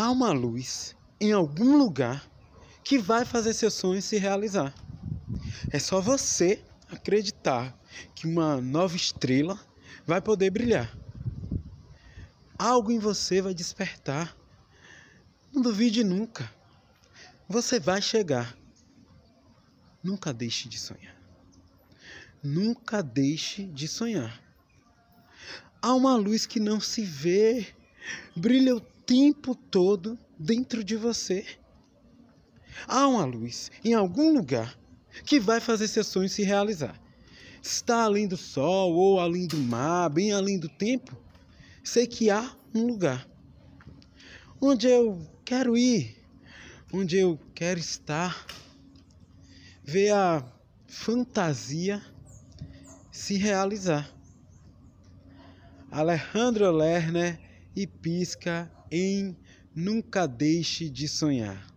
há uma luz em algum lugar que vai fazer seus sonhos se realizar. É só você acreditar que uma nova estrela vai poder brilhar. Algo em você vai despertar. Não duvide nunca. Você vai chegar. Nunca deixe de sonhar. Nunca deixe de sonhar. Há uma luz que não se vê, brilha o tempo todo dentro de você. Há uma luz em algum lugar que vai fazer seus sonhos se realizar. Está além do sol ou além do mar, bem além do tempo, sei que há um lugar onde eu quero ir, onde eu quero estar. Ver a fantasia se realizar. Alejandro Lerner e pisca em Nunca Deixe de Sonhar.